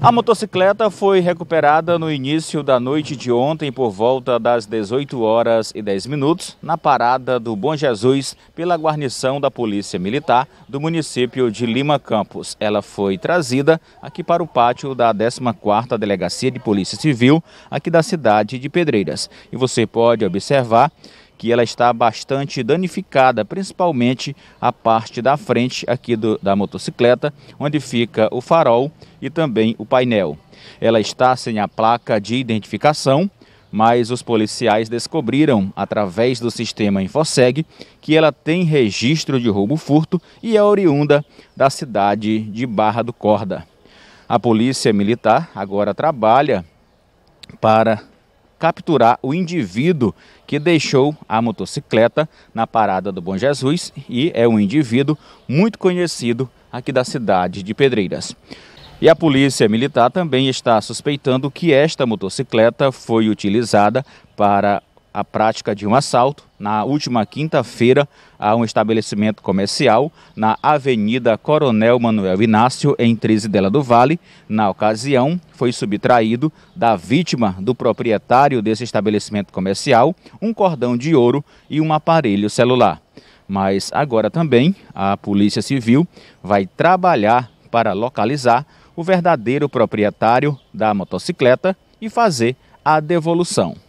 A motocicleta foi recuperada no início da noite de ontem por volta das 18 horas e 10 minutos na parada do Bom Jesus pela guarnição da Polícia Militar do município de Lima Campos. Ela foi trazida aqui para o pátio da 14ª Delegacia de Polícia Civil aqui da cidade de Pedreiras. E você pode observar que ela está bastante danificada, principalmente a parte da frente aqui do, da motocicleta, onde fica o farol e também o painel. Ela está sem a placa de identificação, mas os policiais descobriram, através do sistema InfoSeg, que ela tem registro de roubo-furto e é oriunda da cidade de Barra do Corda. A polícia militar agora trabalha para capturar o indivíduo que deixou a motocicleta na parada do Bom Jesus e é um indivíduo muito conhecido aqui da cidade de Pedreiras. E a polícia militar também está suspeitando que esta motocicleta foi utilizada para a prática de um assalto na última quinta-feira a um estabelecimento comercial na Avenida Coronel Manuel Inácio, em Trizidela do Vale. Na ocasião, foi subtraído da vítima do proprietário desse estabelecimento comercial um cordão de ouro e um aparelho celular. Mas agora também a Polícia Civil vai trabalhar para localizar o verdadeiro proprietário da motocicleta e fazer a devolução.